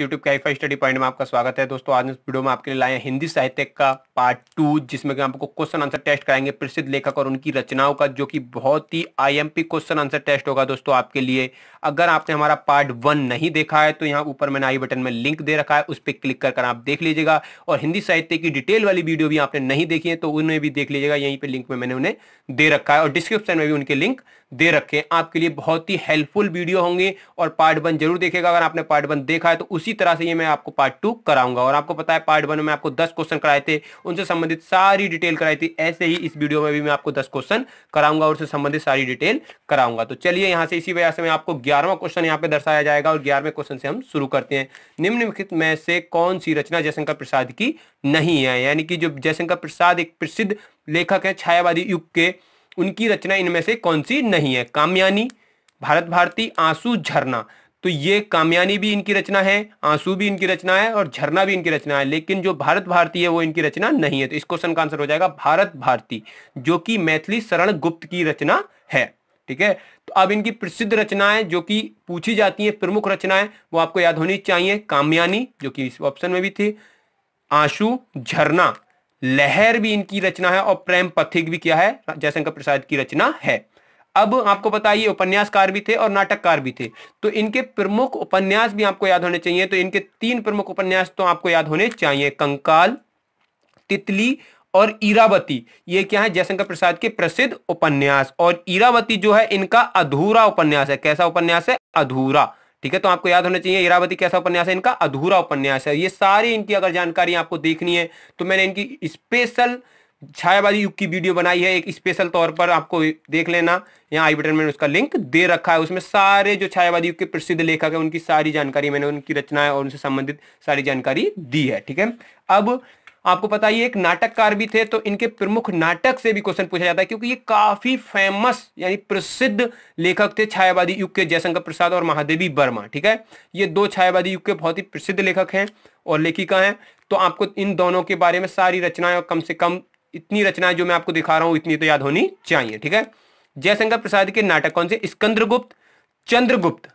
YouTube का I study point में आपका स्वागत है दोस्तों आज इस वीडियो में आपके लिए लाए हैं हिंदी साहित्य का पार्ट टू जिसमें कि आपको क्वेश्चन आंसर टेस्ट कराएंगे प्रसिद्ध लेखक और उनकी रचनाओं का जो कि बहुत ही आईएमपी क्वेश्चन आंसर टेस्ट होगा दोस्तों आपके लिए अगर आपने हमारा पार्ट वन नहीं देखा है तो यहाँ ऊपर मैंने आई बटन में लिंक दे रखा है उस पर क्लिक कर आप देख लीजिएगा और हिंदी साहित्य की डिटेल वाली वीडियो भी आपने नहीं देखी है तो उन्हें भी देख लीजिएगा यहीं पर लिंक में मैंने उन्हें दे रखा है और डिस्क्रिप्शन में भी उनके लिंक दे रखे हैं आपके लिए बहुत ही हेल्पफुल वीडियो होंगे और पार्ट वन जरूर देखेगा अगर आपने पार्ट वन देखा है तो उसी तरह से ये मैं आपको पार्ट टू कराऊंगा और आपको पता है पार्ट वन में आपको दस क्वेश्चन कराए थे उनसे संबंधित सारी डिटेल कराई थी ऐसे ही इस वीडियो में भी मैं आपको दस क्वेश्चन कराऊंगा और उससे संबंधित सारी डिटेल कराऊंगा तो चलिए यहाँ से इसी वजह से मैं आपको ग्यारहवा क्वेश्चन यहाँ पे दर्शाया जाएगा और ग्यारहवें क्वेश्चन से हम शुरू करते हैं निम्नलिखित में से कौन सी रचना जयशंकर प्रसाद की नहीं है यानी कि जो जयशंकर प्रसाद एक प्रसिद्ध लेखक है छायावादी युग के उनकी रचना इनमें से कौन सी नहीं है कामयानी भारत भारती आंसू झरना तो ये कामयानी भी इनकी रचना है आंसू भी इनकी रचना है और झरना भी इनकी रचना है लेकिन जो भारत भारती है वो इनकी रचना नहीं है तो इस क्वेश्चन का आंसर हो जाएगा भारत भारती जो कि मैथिली शरण गुप्त की रचना है ठीक है तो अब इनकी प्रसिद्ध रचनाएं जो कि पूछी जाती है प्रमुख रचनाएं वो आपको याद होनी चाहिए कामयानी जो कि इस ऑप्शन में भी थी आंसू झरना लहर भी इनकी रचना है और प्रेम पथिक भी क्या है जयशंकर प्रसाद की रचना है अब आपको बताइए उपन्यासकार भी थे और नाटककार भी थे तो इनके प्रमुख उपन्यास भी आपको याद होने चाहिए तो इनके तीन प्रमुख उपन्यास तो आपको याद होने चाहिए कंकाल तितली और ईरावती ये क्या है जयशंकर प्रसाद के प्रसिद्ध उपन्यास और ईरावती जो है इनका अधूरा उपन्यास है कैसा उपन्यास है अधूरा ठीक है तो आपको याद होना चाहिए इरावती कैसा उपन्यास है इनका अधूरा उपन्यास है ये सारी इनकी अगर जानकारी आपको देखनी है तो मैंने इनकी स्पेशल छायावादी युग की वीडियो बनाई है एक स्पेशल तौर पर आपको देख लेना यहाँ आई बटन में उसका लिंक दे रखा है उसमें सारे जो छायावादी युग के प्रसिद्ध लेखक है उनकी सारी जानकारी मैंने उनकी रचनाएं और उनसे संबंधित सारी जानकारी दी है ठीक है अब आपको पता ये एक नाटककार भी थे तो इनके प्रमुख नाटक से भी क्वेश्चन पूछा जाता है क्योंकि ये काफी फेमस यानी प्रसिद्ध लेखक थे छायावादी युग के जयशंकर प्रसाद और महादेवी वर्मा ठीक है ये दो छायावादी युग के बहुत ही प्रसिद्ध लेखक हैं और लेखिका हैं तो आपको इन दोनों के बारे में सारी रचनाएं और कम से कम इतनी रचनाएं जो मैं आपको दिखा रहा हूं इतनी तो याद होनी चाहिए ठीक है जयशंकर प्रसाद के नाटक कौन से स्कंद्रगुप्त चंद्रगुप्त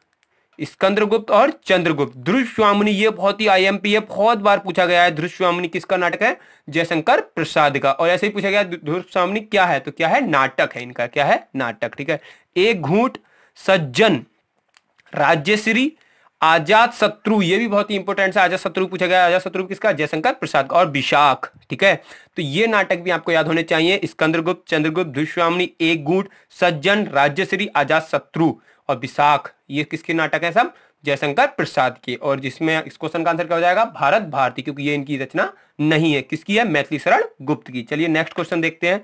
स्कंदरगुप्त और चंद्रगुप्त ध्रुश्वामुनि ये बहुत ही आईएमपी बहुत बार पूछा गया है ध्रुश्वामुनि किसका नाटक है जयशंकर प्रसाद का और ऐसे ही पूछा गया ध्रुश्वामुनि क्या है तो क्या है नाटक है इनका क्या है नाटक ठीक है एक घूट सज्जन राज्यश्री आजाद शत्रु ये भी बहुत ही इंपॉर्टेंट है आजाद शत्रु पूछा गया आजाद शत्रु किसका जयशंकर प्रसाद का और विशाख ठीक है तो ये नाटक भी आपको याद होने चाहिए स्कंद्रगुप्त चंद्रगुप्त दुष्वामनी एक गुट सज्जन राज्यश्री आजाद शत्रु और विशाख ये किसके नाटक है सब जयशंकर प्रसाद के और जिसमें इस क्वेश्चन का आंसर क्या हो जाएगा भारत भारती क्योंकि ये इनकी रचना नहीं है किसकी है मैथिली शरण गुप्त की चलिए नेक्स्ट क्वेश्चन देखते हैं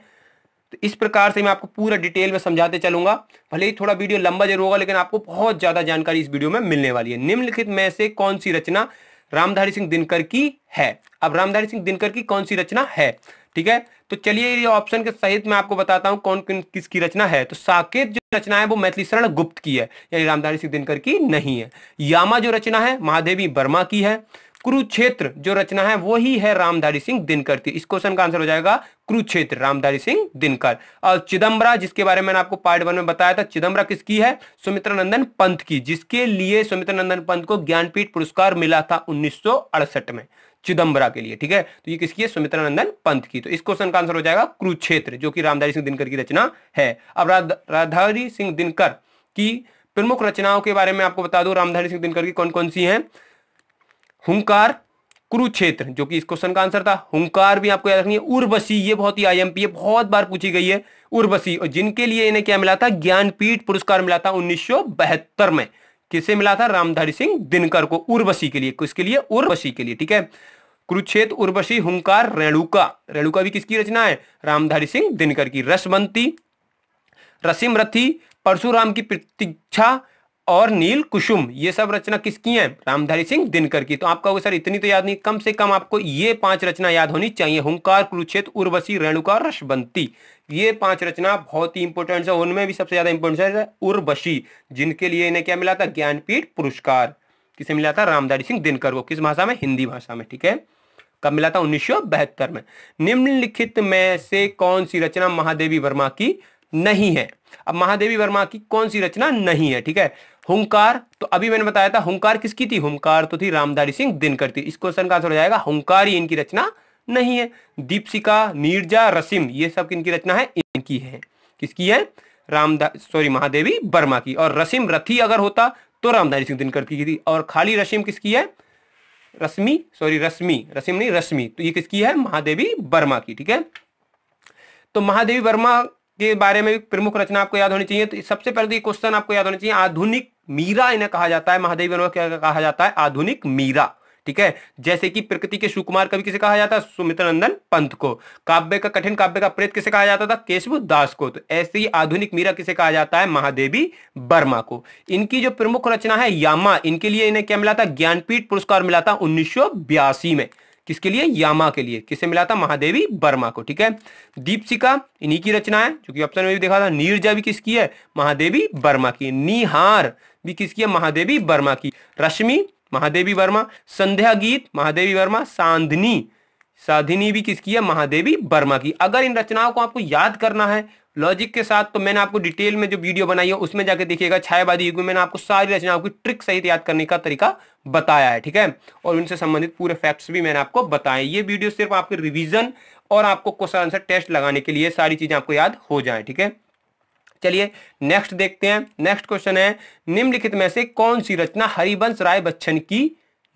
तो इस प्रकार से मैं आपको पूरा डिटेल में समझाते चलूंगा भले ही थोड़ा वीडियो लंबा जरूर होगा लेकिन आपको बहुत ज्यादा जानकारी इस वीडियो में मिलने वाली है निम्नलिखित में से कौन सी रचना रामधारी सिंह दिनकर की है अब रामधारी सिंह दिनकर की कौन सी रचना है ठीक है तो चलिए ये ऑप्शन के सहित मैं आपको बताता हूँ कौन किसकी रचना है तो साकेत जो रचना है वो मैथिली शरण गुप्त की है यानी रामधारी सिंह दिनकर की नहीं है यामा जो रचना है महादेवी वर्मा की है कुरुक्षेत्र जो रचना है वो ही है रामधारी सिंह दिनकर की इस क्वेश्चन का आंसर हो जाएगा कुरुक्षेत्र रामधारी सिंह दिनकर और चिदम्बरा जिसके बारे में आपको पार्ट वन में बताया था चिदम्बरा किसकी है सुमित्र नंदन पंत की जिसके लिए सुमित्र नंदन पंत को ज्ञानपीठ पुरस्कार मिला था उन्नीस में चिदंबरा के लिए ठीक है तो ये किसकी है नंदन पंत की तो इस क्वेश्चन का आंसर हो जाएगा कुरुक्षेत्र जो कि रामधारी सिंह दिनकर की रचना है अब राधारी सिंह दिनकर की प्रमुख रचनाओं के बारे में आपको बता दू रामधारी सिंह दिनकर की कौन कौन सी है हुंकार कुरुक्षेत्र जो कि इस क्वेश्चन का आंसर था हुंकार भी आपको याद रखनी है उर्वशी ये बहुत ही आईएमपी है बहुत बार पूछी गई है उर्वशी और जिनके लिए इन्हें क्या मिला था ज्ञानपीठ पुरस्कार मिला था उन्नीस में किसे मिला था रामधारी सिंह दिनकर को उर्वशी के लिए किसके लिए उर्वशी के लिए ठीक है कुरुक्षेत्र उर्वशी हुंकार रेणुका रेणुका भी किसकी रचना है रामधारी सिंह दिनकर की रसवंती रसिम रथी परशुराम की प्रतीक्षा और नील कुसुम ये सब रचना किसकी है रामधारी सिंह दिनकर की तो आप कहोगे सर इतनी तो याद नहीं कम से कम आपको ये पांच रचना याद होनी चाहिए हुंकार कुरुक्षेत्र उर्वशी रेणुका रसबंती ये पांच रचना बहुत ही इंपॉर्टेंट है उनमें भी सबसे ज्यादा इंपॉर्टेंट है उर्वशी जिनके लिए इन्हें क्या मिला था ज्ञानपीठ पुरस्कार किसे मिला था रामधारी सिंह दिनकर को किस भाषा में हिंदी भाषा में ठीक है कब मिला था उन्नीस में निम्नलिखित में से कौन सी रचना महादेवी वर्मा की नहीं है अब महादेवी वर्मा की कौन सी रचना नहीं है ठीक है हुंकार तो अभी मैंने बताया था हुंकार किसकी थी हुंकार तो थी रामधारी सिंह दिनकर थी इस क्वेश्चन का आंसर हो जाएगा हुंकार ही इनकी रचना नहीं है दीपशिका नीरजा रसिम ये सब इनकी रचना है इनकी है किसकी है रामदास सॉरी महादेवी वर्मा की और रसिम रथी अगर होता तो रामधारी सिंह दिनकर की थी और खाली रसिम किसकी है रश्मि सॉरी रश्मि रसिम नहीं रश्मि तो ये किसकी है महादेवी वर्मा की ठीक है तो महादेवी वर्मा के बारे में प्रमुख रचना आपको याद होनी चाहिए तो सबसे पहले क्वेश्चन तो आपको याद होना चाहिए आधुनिक मीरा इन्हें कहा जाता है महादेव वर्मा क्या कहा जाता है आधुनिक मीरा ठीक है जैसे कि प्रकृति के सुकुमार कवि किसे कहा जाता है सुमित्र नंदन पंत को काव्य का कठिन काव्य का प्रेत किसे कहा जाता था केशव दास को तो ऐसे ही आधुनिक मीरा किसे कहा जाता है महादेवी वर्मा को इनकी जो प्रमुख रचना है यामा इनके लिए इन्हें क्या मिला था ज्ञानपीठ पुरस्कार मिला था उन्नीस में किसके लिए यामा के लिए किसे मिला था महादेवी वर्मा को ठीक है दीपशिका इन्हीं की रचना है क्योंकि ऑप्शन में भी देखा था नीरजा भी किसकी है महादेवी वर्मा की निहार भी किसकी है महादेवी वर्मा की रश्मि महादेवी वर्मा संध्या गीत महादेवी वर्मा सांधनी साधिनी भी किसकी है महादेवी वर्मा की अगर इन रचनाओं को आपको याद करना है लॉजिक के साथ तो मैंने आपको डिटेल में जो वीडियो बनाई है उसमें जाके देखिएगा छायावादी युग में मैंने आपको सारी रचनाओं की ट्रिक सहित याद करने का तरीका बताया है ठीक है और उनसे संबंधित पूरे फैक्ट्स भी मैंने आपको बताए ये वीडियो सिर्फ आपके रिविजन और आपको क्वेश्चन आंसर टेस्ट लगाने के लिए सारी चीजें आपको याद हो जाए ठीक है चलिए नेक्स्ट देखते हैं नेक्स्ट क्वेश्चन है निम्नलिखित में से कौन सी रचना हरिवंश राय बच्चन की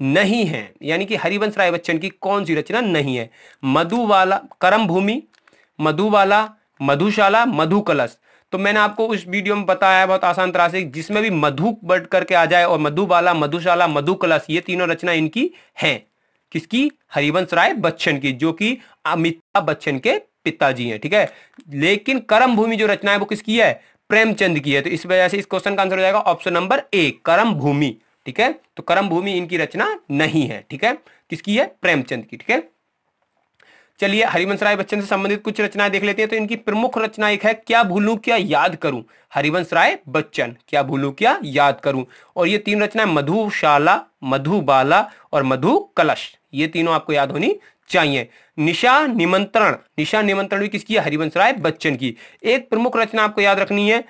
नहीं है यानी कि हरिवंश राय बच्चन की कौन सी रचना नहीं है मधुवाला करम भूमि मधुवाला मधुशाला मधु कलश तो मैंने आपको उस वीडियो में बताया बहुत आसान तरह से जिसमें भी मधु बढ़ करके आ जाए और मधुबाला मधुशाला मधु कलश ये तीनों रचना इनकी है किसकी हरिवंश राय बच्चन की जो कि अमिताभ बच्चन के पिताजी हैं ठीक है लेकिन करम भूमि जो रचना है वो किसकी है प्रेमचंद की है तो इस वजह से इस क्वेश्चन का आंसर हो जाएगा ऑप्शन नंबर ए करम भूमि ठीक है तो कर्म भूमि इनकी रचना नहीं है ठीक है किसकी है प्रेमचंद की ठीक है चलिए हरिवंश राय बच्चन से संबंधित कुछ रचनाएं देख लेते हैं तो इनकी प्रमुख रचना एक है क्या भूलू क्या याद करूं हरिवंश राय बच्चन क्या भूलू क्या याद करूं और ये तीन रचनाएं मधुशाला मधुबाला और मधु कलश ये तीनों आपको याद होनी चाहिए निशा निमंत्रण निशा निमंत्रण भी किसकी है हरिवंश राय बच्चन की एक प्रमुख रचना आपको याद रखनी है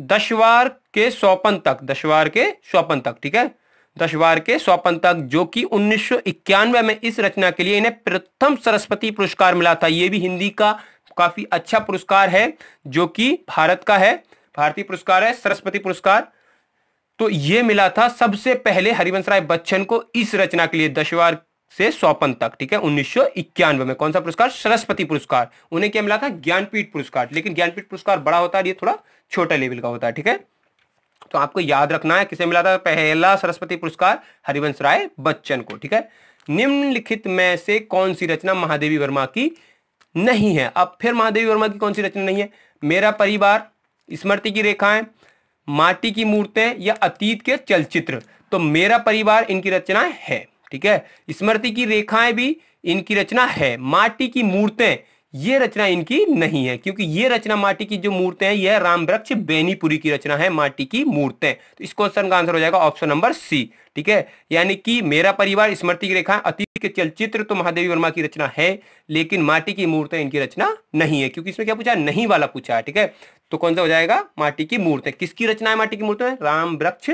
दशवार के सौपन तक दशवार के स्वपन तक ठीक है दशवार के सौपन तक जो कि उन्नीस में इस रचना के लिए इन्हें प्रथम सरस्वती पुरस्कार मिला था यह भी हिंदी का काफी अच्छा पुरस्कार है जो कि भारत का है भारतीय पुरस्कार है सरस्वती पुरस्कार तो यह मिला था सबसे पहले हरिवंश राय बच्चन को इस रचना के लिए दशवार से सौपन तक ठीक है उन्नीस में कौन सा पुरस्कार सरस्वती पुरस्कार उन्हें क्या मिला था ज्ञानपीठ पुरस्कार लेकिन ज्ञानपीठ पुरस्कार बड़ा होता है ये थोड़ा छोटा लेवल का होता है ठीक है तो आपको याद रखना है किसे मिला था पहला सरस्वती पुरस्कार हरिवंश राय बच्चन को ठीक है निम्नलिखित में से कौन सी रचना महादेवी वर्मा की नहीं है अब फिर महादेवी वर्मा की कौन सी रचना नहीं है मेरा परिवार स्मृति की रेखाएं माटी की मूर्तें या अतीत के चलचित्र तो मेरा परिवार इनकी रचना है ठीक है स्मृति की रेखाएं भी इनकी रचना है माटी की मूर्तें ये रचना इनकी नहीं है क्योंकि ये रचना माटी की जो मूर्तें हैं यह राम वृक्ष बेनीपुरी की रचना है माटी की मूर्तें तो इस क्वेश्चन का आंसर हो जाएगा ऑप्शन नंबर सी ठीक है यानी कि मेरा परिवार स्मृति की रेखा अतीत के चलचित्र तो महादेवी वर्मा की रचना है लेकिन माटी की मूर्तें इनकी रचना नहीं है क्योंकि इसमें क्या पूछा नहीं वाला पूछा है ठीक है तो कौन सा हो जाएगा माटी की मूर्तें किसकी रचना है माटी की मूर्तें राम वृक्ष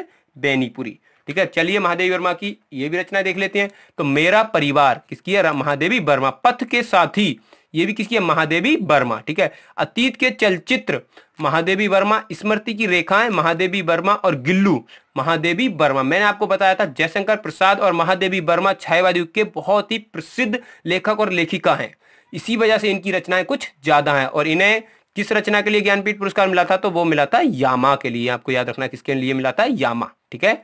बेनीपुरी ठीक है चलिए महादेवी वर्मा की ये भी रचना देख लेते हैं तो मेरा परिवार किसकी है महादेवी वर्मा पथ के साथी ये भी किसकी है महादेवी वर्मा ठीक है अतीत के चलचित्र महादेवी वर्मा स्मृति की रेखाएं महादेवी वर्मा और गिल्लू महादेवी वर्मा मैंने आपको बताया था जयशंकर प्रसाद और महादेवी वर्मा छायावाद युग के बहुत ही प्रसिद्ध लेखक और लेखिका हैं इसी वजह से इनकी रचनाएं कुछ ज्यादा हैं और इन्हें किस रचना के लिए ज्ञानपीठ पुरस्कार मिला था तो वो मिला था यामा के लिए आपको याद रखना किसके लिए मिला था यामा ठीक है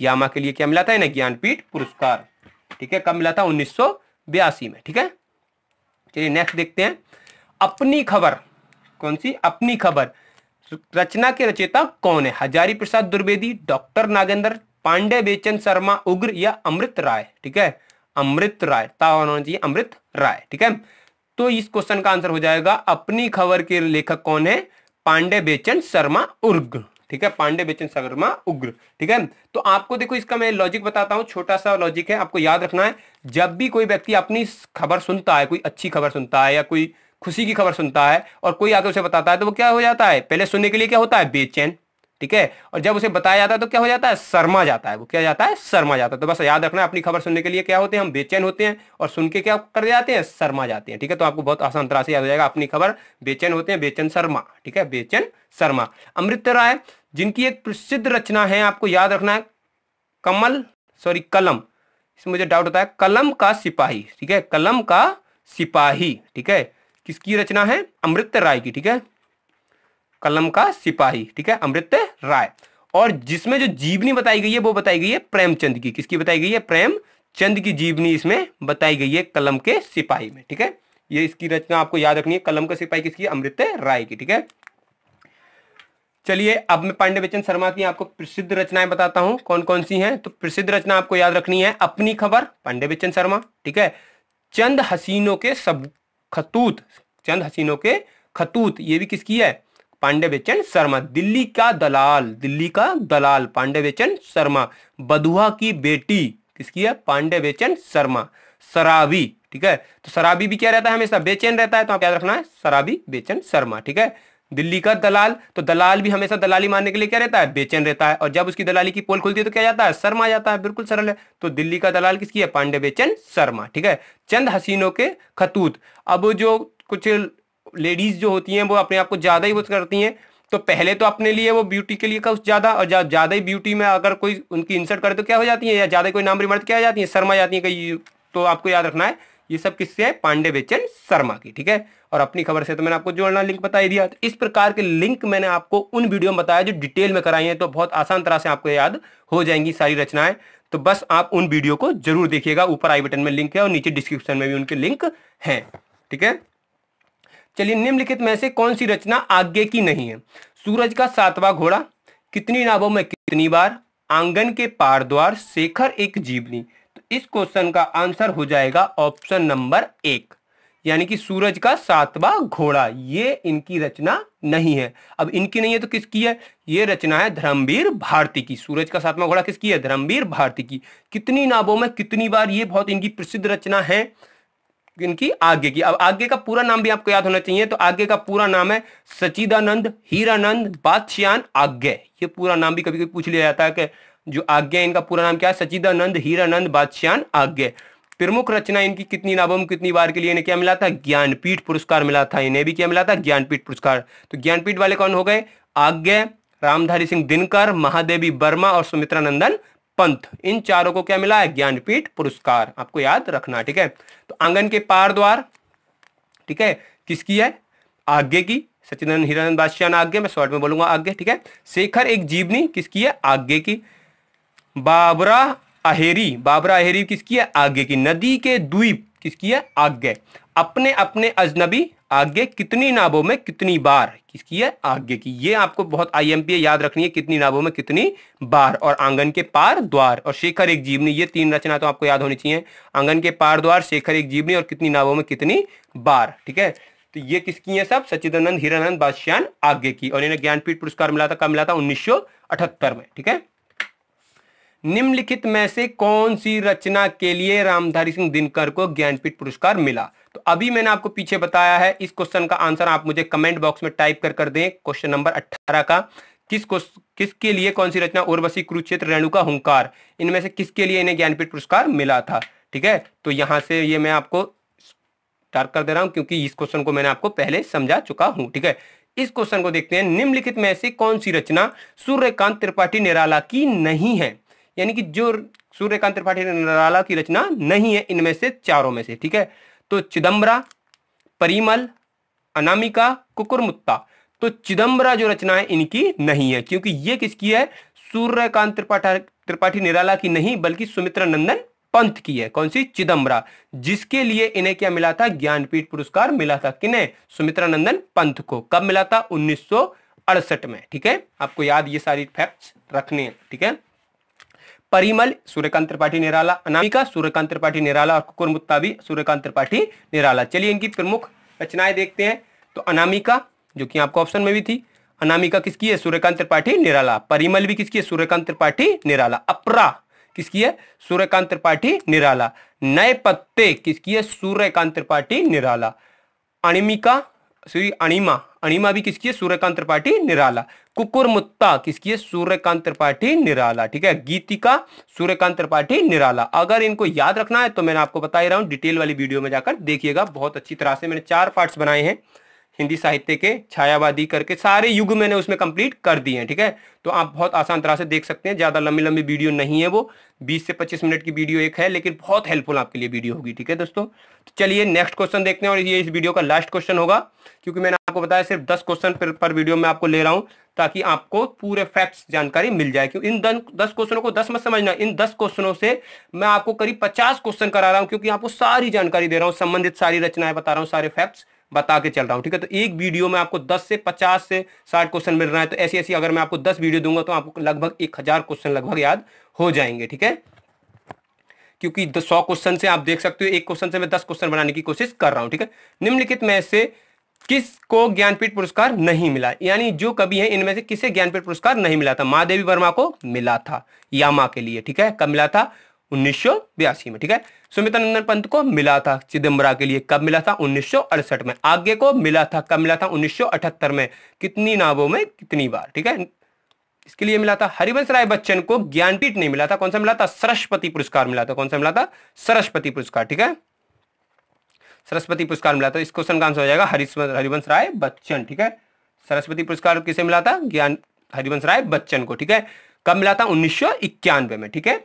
यामा के लिए क्या मिला था इन्हें ज्ञानपीठ पुरस्कार ठीक है कब मिला था उन्नीस में ठीक है चलिए नेक्स्ट देखते हैं अपनी खबर कौन सी अपनी खबर रचना के रचेता कौन है हजारी प्रसाद द्विवेदी डॉक्टर नागेंद्र पांडे बेचन शर्मा उग्र या अमृत राय ठीक है अमृत राय ता चाहिए अमृत राय ठीक है तो इस क्वेश्चन का आंसर हो जाएगा अपनी खबर के लेखक कौन है पांडे बेचन शर्मा उर्ग ठीक है पांडे बेचन सगरमा उग्र ठीक है तो आपको देखो इसका मैं लॉजिक बताता हूं छोटा सा लॉजिक है आपको याद रखना है जब भी कोई व्यक्ति अपनी खबर सुनता है कोई अच्छी खबर सुनता है या कोई खुशी की खबर सुनता है और कोई आके उसे बताता है तो वो क्या हो जाता है पहले सुनने के लिए क्या होता है बेचैन ठीक है और जब उसे बताया जाता है तो क्या हो जाता है शर्मा जाता है वो क्या जाता है शर्मा जाता है तो बस याद रखना अपनी खबर सुनने के लिए क्या होते हैं हम बेचैन होते हैं और सुन के क्या कर जाते हैं शर्मा जाते हैं ठीक है तो आपको बहुत आसान तरह से याद हो जाएगा अपनी खबर बेचैन होते हैं बेचैन शर्मा ठीक है बेचैन शर्मा अमृत राय जिनकी एक प्रसिद्ध रचना है आपको याद रखना है कमल सॉरी कलम इसमें मुझे डाउट होता है कलम का सिपाही ठीक है कलम का सिपाही ठीक है किसकी रचना है अमृत राय की ठीक है कलम का सिपाही ठीक है अमृत राय और जिसमें जो जीवनी बताई गई है वो बताई गई है प्रेमचंद की किसकी बताई गई है प्रेमचंद की जीवनी इसमें बताई गई है कलम के सिपाही में ठीक है ये इसकी रचना आपको याद रखनी है कलम का सिपाही किसकी अमृत राय की ठीक है चलिए अब मैं पांडे बच्चन शर्मा की आपको प्रसिद्ध रचनाएं बताता हूं कौन कौन सी हैं तो प्रसिद्ध रचना आपको याद रखनी है अपनी खबर पांडे बच्चन शर्मा ठीक है चंद हसीनों के सब खतूत चंद हसीनों के खतूत ये भी किसकी है पांडे बेचन शर्मा दिल्ली का दलाल दिल्ली का दलाल पांडे बेचन शर्मा बधुआ की बेटी किसकी है पांडे बेचन शर्मा शराबी ठीक है तो शराबी भी क्या रहता है हमेशा बेचैन रहता है तो आप याद रखना है शराबी बेचन शर्मा ठीक है दिल्ली का दलाल तो दलाल भी हमेशा दलाली मारने के लिए क्या रहता है बेचैन रहता है और जब उसकी दलाली की पोल खुलती है तो क्या जाता है शर्मा जाता है बिल्कुल सरल है तो दिल्ली का दलाल किसकी है पांडे बेचन शर्मा ठीक है चंद हसीनों के खतूत अब जो कुछ लेडीज़ जो होती हैं वो अपने आप को ज़्यादा ही वो करती हैं तो पहले तो अपने लिए वो ब्यूटी के लिए कुछ ज़्यादा और ज़्यादा ही ब्यूटी में अगर कोई उनकी इंसर्ट करे तो क्या हो जाती है या ज़्यादा कोई नाम रिमर्द तो क्या हो जाती है शर्मा जाती है कहीं तो आपको याद रखना है ये सब किससे है पांडे बेचन शर्मा की ठीक है और अपनी खबर से तो मैंने आपको जोड़ना लिंक बताई दिया तो इस प्रकार के लिंक मैंने आपको उन वीडियो में बताया जो डिटेल में कराई है तो बहुत आसान तरह से आपको याद हो जाएंगी सारी रचनाएं तो बस आप उन वीडियो को जरूर देखिएगा ऊपर आई बटन में लिंक है और नीचे डिस्क्रिप्शन में भी उनके लिंक है ठीक है चलिए निम्नलिखित में से कौन सी रचना आज्ञा की नहीं है सूरज का सातवां घोड़ा कितनी नावों में कितनी बार आंगन के पार द्वार शेखर एक जीवनी तो इस क्वेश्चन का आंसर हो जाएगा ऑप्शन नंबर एक यानी कि सूरज का सातवां घोड़ा ये इनकी रचना नहीं है अब इनकी नहीं है तो किसकी है ये रचना है धर्मवीर भारती की सूरज का सातवां घोड़ा किसकी है धर्मवीर भारती की कितनी नावों में कितनी बार ये बहुत इनकी प्रसिद्ध रचना है इनकी आगे की अब आगे का पूरा नाम भी आपको याद होना चाहिए तो आगे का पूरा नाम है सचिदानंद हीरानंद बादशियान आगे ये पूरा नाम भी कभी कभी पूछ लिया जाता है कि जो आज्ञा इनका पूरा नाम क्या है सचिदानंद हीरानंद बादशियान आगे प्रमुख रचना इनकी कितनी नाबम कितनी बार के लिए इन्हें क्या मिला था ज्ञानपीठ पुरस्कार मिला था इन्हें भी क्या मिला था ज्ञानपीठ पुरस्कार तो ज्ञानपीठ वाले कौन हो गए आज्ञा रामधारी सिंह दिनकर महादेवी वर्मा और सुमित्रा नंदन पंथ इन चारों को क्या मिला है ज्ञानपीठ पुरस्कार आपको याद रखना ठीक है तो आंगन के पार द्वार ठीक है किसकी है आज्ञा की सचिदानंद हिरानंद बादशाह आज्ञा मैं शॉर्ट में बोलूंगा आज्ञा ठीक है शेखर एक जीवनी किसकी है आज्ञा की बाबरा अहेरी बाबरा अहेरी किसकी है आगे की नदी के द्वीप किसकी है आगे अपने अपने अजनबी आगे कितनी नाबों में कितनी बार किसकी है आगे की ये आपको बहुत आईएमपी याद रखनी है कितनी नाबों में कितनी बार और आंगन के पार द्वार और शेखर एक जीवनी ये तीन रचना तो आपको याद होनी चाहिए आंगन के पार द्वार शेखर एक जीवनी और कितनी नाबों में कितनी बार ठीक है तो ये किसकी है सब सचिदानंद हिरानंद बादश्यान आगे की और इन्हें ज्ञानपीठ पुरस्कार मिला था कब मिला था उन्नीस में ठीक है निम्नलिखित में से कौन सी रचना के लिए रामधारी सिंह दिनकर को ज्ञानपीठ पुरस्कार मिला तो अभी मैंने आपको पीछे बताया है इस क्वेश्चन का आंसर आप मुझे कमेंट बॉक्स में टाइप कर कर दें क्वेश्चन नंबर अट्ठारह का किस किसके लिए कौन सी रचना उर्वशी कुरुक्षेत्र रेणुका हुंकार इनमें से किसके लिए इन्हें ज्ञानपीठ पुरस्कार मिला था ठीक है तो यहां से ये मैं आपको स्टार्ट कर दे रहा हूं क्योंकि इस क्वेश्चन को मैंने आपको पहले समझा चुका हूं ठीक है इस क्वेश्चन को देखते हैं निम्नलिखित में से कौन सी रचना सूर्यकांत त्रिपाठी निराला की नहीं है यानी कि जो सूर्यकांत त्रिपाठी निराला की रचना नहीं है इनमें से चारों में से ठीक है तो चिदम्बरा परिमल अनामिका कुकुरमुत्ता तो चिदम्बरा जो रचना है इनकी नहीं है क्योंकि ये किसकी है सूर्यकांत त्रिपाठी त्रिपाठी निराला की नहीं बल्कि सुमित्रा नंदन पंथ की है कौन सी चिदम्बरा जिसके लिए इन्हें क्या मिला था ज्ञानपीठ पुरस्कार मिला था किन्हें सुमित्रा नंदन पंथ को कब मिला था उन्नीस में ठीक है आपको याद ये सारी फैक्ट्स रखने हैं ठीक है परिमल सूर्यकांत त्रिपाठी निराला अनामिका सूर्यकांत त्रिपाठी निराला और कुकुर मुत्ताबी सूर्यकांत त्रिपाठी निराला चलिए इनकी प्रमुख रचनाएं देखते हैं तो अनामिका जो कि आपको ऑप्शन में भी थी अनामिका किसकी है सूर्यकांत त्रिपाठी निराला परिमल भी किसकी है सूर्यकांत त्रिपाठी निराला अपरा किसकी है सूर्यकांत त्रिपाठी निराला नए पत्ते किसकी है सूर्यकांत त्रिपाठी निराला अनिमिका सॉरी अणिमा अणिमा भी किसकी है सूर्यकांत त्रिपाठी निराला कुकुर मुत्ता किसकी है सूर्यकांत त्रिपाठी निराला ठीक है गीतिका सूर्यकांत त्रिपाठी निराला अगर इनको याद रखना है तो मैंने आपको बता ही रहा हूं डिटेल वाली वीडियो में जाकर देखिएगा बहुत अच्छी तरह से मैंने चार पार्ट्स बनाए हैं हिंदी साहित्य के छायावादी करके सारे युग मैंने उसमें कंप्लीट कर दिए हैं ठीक है तो आप बहुत आसान तरह से देख सकते हैं ज़्यादा लंबी लंबी वीडियो नहीं है वो 20 से 25 मिनट की वीडियो एक है लेकिन बहुत हेल्पफुल आपके लिए वीडियो होगी ठीक है दोस्तों तो चलिए नेक्स्ट क्वेश्चन देखते हैं और ये इस वीडियो का लास्ट क्वेश्चन होगा क्योंकि मैंने आपको बताया सिर्फ दस क्वेश्चन पर, वीडियो में आपको ले रहा हूँ ताकि आपको पूरे फैक्ट्स जानकारी मिल जाए क्योंकि इन दस क्वेश्चनों को दस मत समझना इन दस क्वेश्चनों से मैं आपको करीब पचास क्वेश्चन करा रहा हूँ क्योंकि आपको सारी जानकारी दे रहा हूँ संबंधित सारी रचनाएं बता रहा हूँ सारे फैक्ट्स बता के चल रहा हूँ ठीक है तो एक वीडियो में आपको दस से पचास से साठ क्वेश्चन मिल रहा है तो ऐसी ऐसी अगर मैं आपको 10 वीडियो दूंगा तो आपको लगभग एक हजार क्वेश्चन लगभग याद हो जाएंगे ठीक है क्योंकि सौ क्वेश्चन से आप देख सकते हो एक क्वेश्चन से मैं दस क्वेश्चन बनाने की कोशिश कर रहा हूँ ठीक है निम्नलिखित में से किसको ज्ञानपीठ पुरस्कार नहीं मिला यानी जो कभी है इनमें से किसे ज्ञानपीठ पुरस्कार नहीं मिला था महादेवी वर्मा को मिला था यामा के लिए ठीक है कब मिला था उन्नीस में ठीक है सुमित नंदन पंत को मिला था चिदम्बरा के लिए कब मिला था उन्नीस में आगे को मिला था कब मिला था उन्नीस में कितनी नावों में कितनी बार ठीक है इसके लिए मिला था हरिवंश राय बच्चन को ज्ञानपीठ नहीं मिला था कौन सा मिला था सरस्वती पुरस्कार मिला था कौन सा मिला था सरस्वती पुरस्कार ठीक है सरस्वती पुरस्कार मिला था इस क्वेश्चन का आंसर हो जाएगा हरिवंश राय बच्चन ठीक है सरस्वती पुरस्कार किसे मिला था ज्ञान हरिवंश राय बच्चन को ठीक है कब मिला था उन्नीस में ठीक है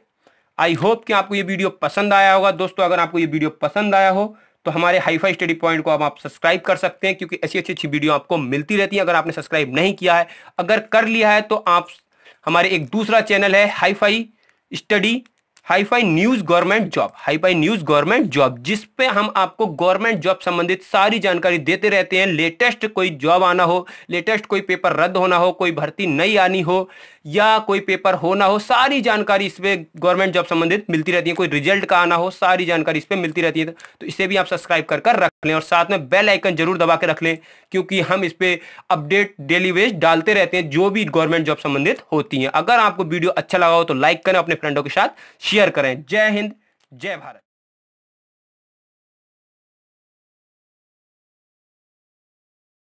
आई होप कि आपको ये वीडियो पसंद आया होगा दोस्तों अगर आपको ये वीडियो पसंद आया हो तो हमारे हाईफाई स्टडी पॉइंट को आप सब्सक्राइब कर सकते हैं क्योंकि ऐसी अच्छी अच्छी वीडियो आपको मिलती रहती है अगर आपने सब्सक्राइब नहीं किया है अगर कर लिया है तो आप हमारे एक दूसरा चैनल है hi fi study hi fi news government job hi fi news government job जिस पे हम आपको गवर्नमेंट जॉब संबंधित सारी जानकारी देते रहते हैं लेटेस्ट कोई जॉब आना हो लेटेस्ट कोई पेपर रद्द होना हो कोई भर्ती नहीं आनी हो या कोई पेपर होना हो सारी जानकारी इस पर गवर्नमेंट जॉब संबंधित मिलती रहती है कोई रिजल्ट का आना हो सारी जानकारी इस पर मिलती रहती है तो इसे भी आप सब्सक्राइब कर कर रख लें और साथ में बेल आइकन जरूर दबा के रख लें क्योंकि हम इस पर अपडेट डेली वेज डालते रहते हैं जो भी गवर्नमेंट जॉब संबंधित होती हैं अगर आपको वीडियो अच्छा लगा हो तो लाइक करें अपने फ्रेंडों के साथ शेयर शेयर करें जय हिंद जय भारत